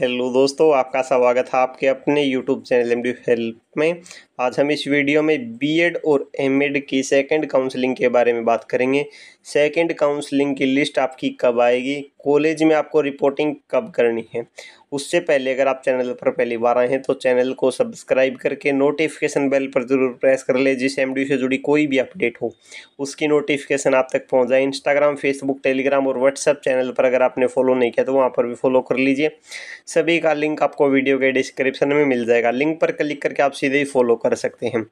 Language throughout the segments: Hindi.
हेलो दोस्तों आपका स्वागत है आपके अपने यूट्यूब चैनल एम हेल्प में आज हम इस वीडियो में बीएड और एमएड की सेकंड काउंसलिंग के बारे में बात करेंगे सेकंड काउंसलिंग की लिस्ट आपकी कब आएगी कॉलेज में आपको रिपोर्टिंग कब करनी है उससे पहले अगर आप चैनल पर पहली बार आए हैं तो चैनल को सब्सक्राइब करके नोटिफिकेशन बेल पर ज़रूर प्रेस कर ले जिस एम से जुड़ी कोई भी अपडेट हो उसकी नोटिफिकेशन आप तक पहुँच जाए इंस्टाग्राम फेसबुक टेलीग्राम और व्हाट्सअप चैनल पर अगर आपने फॉलो नहीं किया तो वहाँ पर भी फॉलो कर लीजिए सभी का लिंक आपको वीडियो के डिस्क्रिप्शन में मिल जाएगा लिंक पर क्लिक करके आप सीधे ही फॉलो कर सकते हैं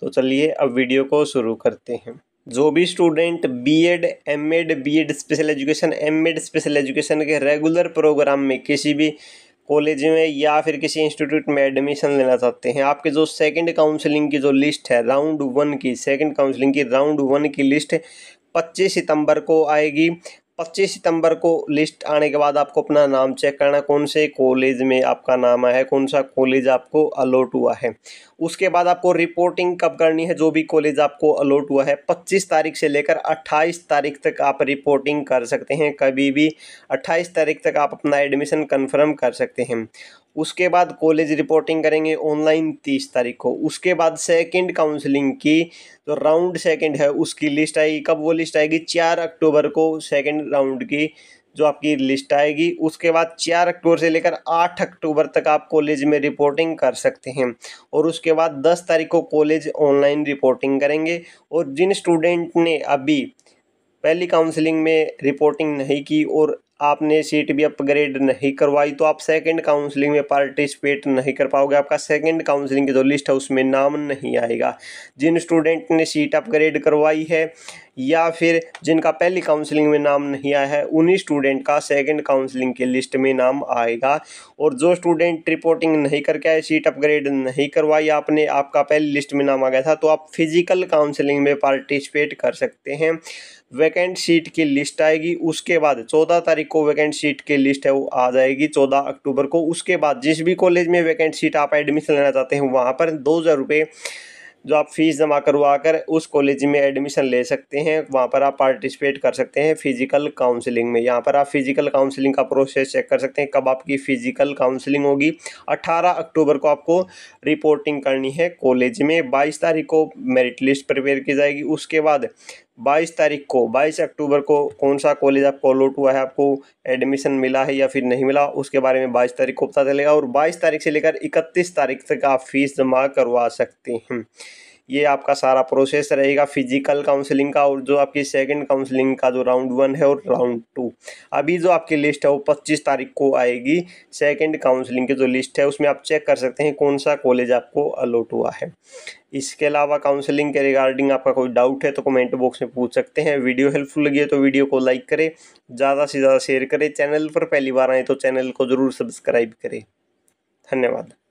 तो चलिए अब वीडियो को शुरू करते हैं जो भी student B Ed, M Ed, B Ed special education M Ed special education के रेगुलर प्रोग्राम में किसी भी कॉलेज में या फिर किसी इंस्टीट्यूट में एडमिशन लेना चाहते हैं आपके जो सेकंड काउंसलिंग की जो लिस्ट है राउंड वन की सेकंड काउंसलिंग की राउंड वन की लिस्ट 25 सितंबर को आएगी पच्चीस सितंबर को लिस्ट आने के बाद आपको अपना नाम चेक करना कौन से कॉलेज में आपका नाम आया है कौन सा कॉलेज आपको अलॉट हुआ है उसके बाद आपको रिपोर्टिंग कब करनी है जो भी कॉलेज आपको अलॉट हुआ है 25 तारीख से लेकर 28 तारीख तक आप रिपोर्टिंग कर सकते हैं कभी भी 28 तारीख तक आप अपना एडमिशन कंफर्म कर सकते हैं उसके बाद कॉलेज रिपोर्टिंग करेंगे ऑनलाइन तीस तारीख को उसके बाद सेकंड काउंसलिंग की जो राउंड सेकंड है उसकी लिस्ट आएगी कब वो लिस्ट आएगी चार अक्टूबर को सेकंड राउंड की जो आपकी लिस्ट आएगी उसके बाद चार अक्टूबर से लेकर आठ अक्टूबर तक आप कॉलेज में रिपोर्टिंग कर सकते हैं और उसके बाद दस तारीख को कॉलेज ऑनलाइन रिपोर्टिंग करेंगे और जिन स्टूडेंट ने अभी पहली काउंसलिंग में रिपोर्टिंग नहीं की और आपने सीट भी अपग्रेड नहीं करवाई तो आप सेकंड काउंसलिंग में पार्टिसिपेट नहीं कर पाओगे आपका सेकंड काउंसलिंग की जो लिस्ट है उसमें नाम नहीं आएगा जिन स्टूडेंट ने सीट अपग्रेड करवाई है या फिर जिनका पहली काउंसलिंग में नाम नहीं आया है उन्हीं स्टूडेंट का सेकंड काउंसलिंग के लिस्ट में नाम आएगा और जो स्टूडेंट रिपोर्टिंग नहीं करके आए सीट अपग्रेड नहीं करवाई आपने आपका पहली लिस्ट में नाम आ गया था तो आप फिजिकल काउंसलिंग में पार्टिसिपेट कर सकते हैं वैकेंट सीट की लिस्ट आएगी उसके बाद चौदह तारीख तारीख को वैकेंट सीट की लिस्ट है वो आ जाएगी चौदह अक्टूबर को उसके बाद जिस भी कॉलेज में वैकेंट सीट आप एडमिशन लेना चाहते हैं वहाँ पर दो हज़ार रुपये जो आप फीस जमा करवा कर उस कॉलेज में एडमिशन ले सकते हैं वहाँ पर आप पार्टिसिपेट कर सकते हैं फिजिकल काउंसलिंग में यहाँ पर आप फिजिकल काउंसलिंग का प्रोसेस चेक कर सकते हैं कब आपकी फिजिकल काउंसलिंग होगी 18 अक्टूबर को आपको रिपोर्टिंग करनी है कॉलेज में 22 तारीख को मेरिट लिस्ट प्रिपेयर की जाएगी उसके बाद बाईस तारीख को बाईस अक्टूबर को कौन सा कॉलेज आपको अलॉट हुआ है आपको एडमिशन मिला है या फिर नहीं मिला उसके बारे में बाईस तारीख को पता चलेगा और बाईस तारीख से लेकर इकतीस तारीख तक आप फीस जमा करवा सकते हैं ये आपका सारा प्रोसेस रहेगा फिजिकल काउंसलिंग का और जो आपकी सेकंड काउंसलिंग का जो राउंड वन है और राउंड टू अभी जो आपकी लिस्ट है वो पच्चीस तारीख को आएगी सेकंड काउंसलिंग की जो लिस्ट है उसमें आप चेक कर सकते हैं कौन सा कॉलेज आपको अलॉट हुआ है इसके अलावा काउंसलिंग के रिगार्डिंग आपका कोई डाउट है तो कमेंट बॉक्स में पूछ सकते हैं वीडियो हेल्पफुल लगी है तो वीडियो को लाइक करें ज़्यादा से ज़्यादा शेयर करें चैनल पर पहली बार आए तो चैनल को ज़रूर सब्सक्राइब करें धन्यवाद